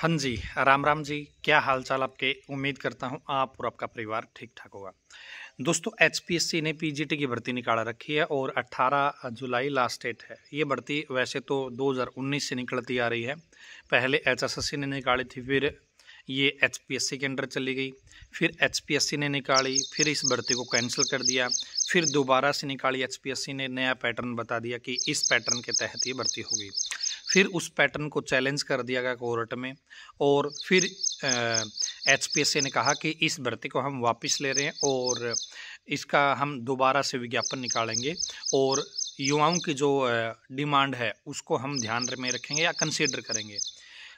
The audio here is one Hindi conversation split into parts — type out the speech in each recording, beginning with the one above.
हाँ जी राम राम जी क्या हालचाल आपके उम्मीद करता हूँ आप और आपका परिवार ठीक ठाक होगा दोस्तों एच ने पीजीटी की भर्ती निकाला रखी है और 18 जुलाई लास्ट डेट है ये भर्ती वैसे तो 2019 से निकलती आ रही है पहले एच ने निकाली थी फिर ये एच के अंडर चली गई फिर एच ने निकाली फिर इस भर्ती को कैंसिल कर दिया फिर दोबारा से निकाली एच ने नया पैटर्न बता दिया कि इस पैटर्न के तहत ये भर्ती होगी फिर उस पैटर्न को चैलेंज कर दिया गया कोर्ट में और फिर एच ने कहा कि इस भर्ती को हम वापस ले रहे हैं और इसका हम दोबारा से विज्ञापन निकालेंगे और युवाओं की जो डिमांड है उसको हम ध्यान में रखेंगे या कंसिडर करेंगे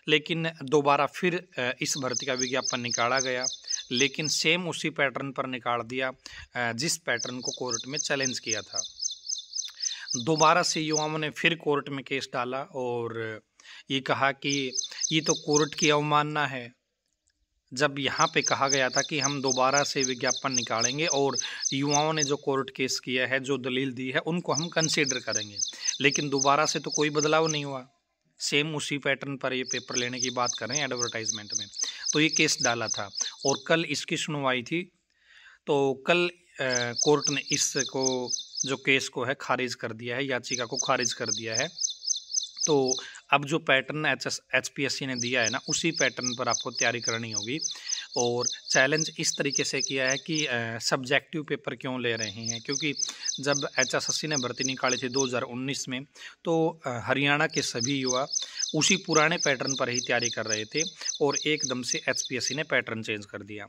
लेकिन दोबारा फिर इस भर्ती का विज्ञापन निकाला गया लेकिन सेम उसी पैटर्न पर निकाल दिया जिस पैटर्न को कोर्ट में चैलेंज किया था दोबारा से युवाओं ने फिर कोर्ट में केस डाला और ये कहा कि ये तो कोर्ट की अवमानना है जब यहाँ पे कहा गया था कि हम दोबारा से विज्ञापन निकालेंगे और युवाओं ने जो कोर्ट केस किया है जो दलील दी है उनको हम कंसिडर करेंगे लेकिन दोबारा से तो कोई बदलाव नहीं हुआ सेम उसी पैटर्न पर ये पेपर लेने की बात करें एडवर्टाइजमेंट में तो ये केस डाला था और कल इसकी सुनवाई थी तो कल कोर्ट ने इसको जो केस को है खारिज कर दिया है याचिका को खारिज कर दिया है तो अब जो pattern H S H P S C ने दिया है ना उसी पैटर्न पर आपको तैयारी करनी होगी और चैलेंज इस तरीके से किया है कि सब्जेक्टिव पेपर क्यों ले रहे हैं क्योंकि जब एच एस एस सी ने भर्ती निकाली थी 2019 में तो हरियाणा के सभी युवा उसी पुराने पैटर्न पर ही तैयारी कर रहे थे और एकदम से एच पी एस सी ने पैटर्न चेंज कर दिया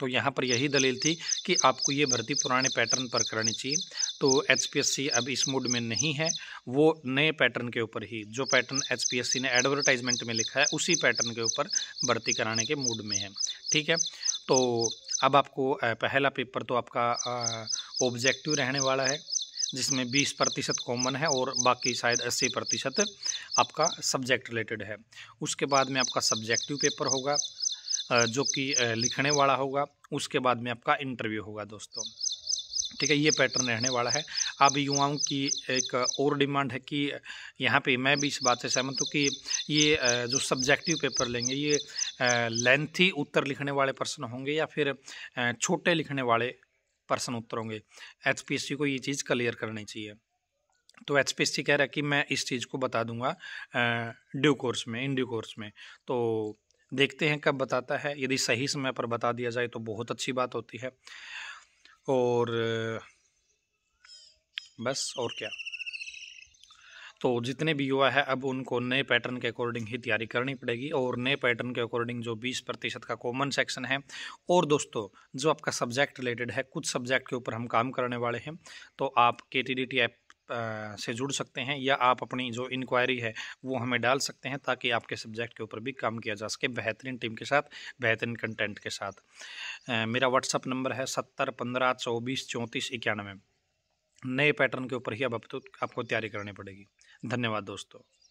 तो यहाँ पर यही दलील थी कि आपको ये भर्ती पुराने पैटर्न पर करनी चाहिए तो एच अब इस मूड में नहीं है वो नए पैटर्न के ऊपर ही जो पैटर्न एच ने एडवर्टाइजमेंट में लिखा है उसी पैटर्न के ऊपर भर्ती कराने के मूड में है ठीक है तो अब आपको पहला पेपर तो आपका ऑब्जेक्टिव रहने वाला है जिसमें 20 प्रतिशत कॉमन है और बाकी शायद 80 प्रतिशत आपका सब्जेक्ट रिलेटेड है उसके बाद में आपका सब्जेक्टिव पेपर होगा जो कि लिखने वाला होगा उसके बाद में आपका इंटरव्यू होगा दोस्तों ठीक है ये पैटर्न रहने वाला है अब युवाओं की एक और डिमांड है कि यहाँ पे मैं भी इस बात से सहमत हूँ कि ये जो सब्जेक्टिव पेपर लेंगे ये लेंथी उत्तर लिखने वाले पर्सन होंगे या फिर छोटे लिखने वाले पर्सन उत्तर होंगे एच को ये चीज़ क्लियर करनी चाहिए तो एच कह रहा है कि मैं इस चीज़ को बता दूंगा ड्यू कोर्स में इन ड्यू कोर्स में तो देखते हैं कब बताता है यदि सही समय पर बता दिया जाए तो बहुत अच्छी बात होती है और बस और क्या तो जितने भी युवा है अब उनको नए पैटर्न के अकॉर्डिंग ही तैयारी करनी पड़ेगी और नए पैटर्न के अकॉर्डिंग जो 20 प्रतिशत का कॉमन सेक्शन है और दोस्तों जो आपका सब्जेक्ट रिलेटेड है कुछ सब्जेक्ट के ऊपर हम काम करने वाले हैं तो आप के टी डी टी ऐप से जुड़ सकते हैं या आप अपनी जो इंक्वायरी है वो हमें डाल सकते हैं ताकि आपके सब्जेक्ट के ऊपर भी काम किया जा सके बेहतरीन टीम के साथ बेहतरीन कंटेंट के साथ मेरा व्हाट्सअप नंबर है सत्तर पंद्रह चौबीस चौंतीस इक्यानवे नए पैटर्न के ऊपर ही अब तो आपको तैयारी करनी पड़ेगी धन्यवाद दोस्तों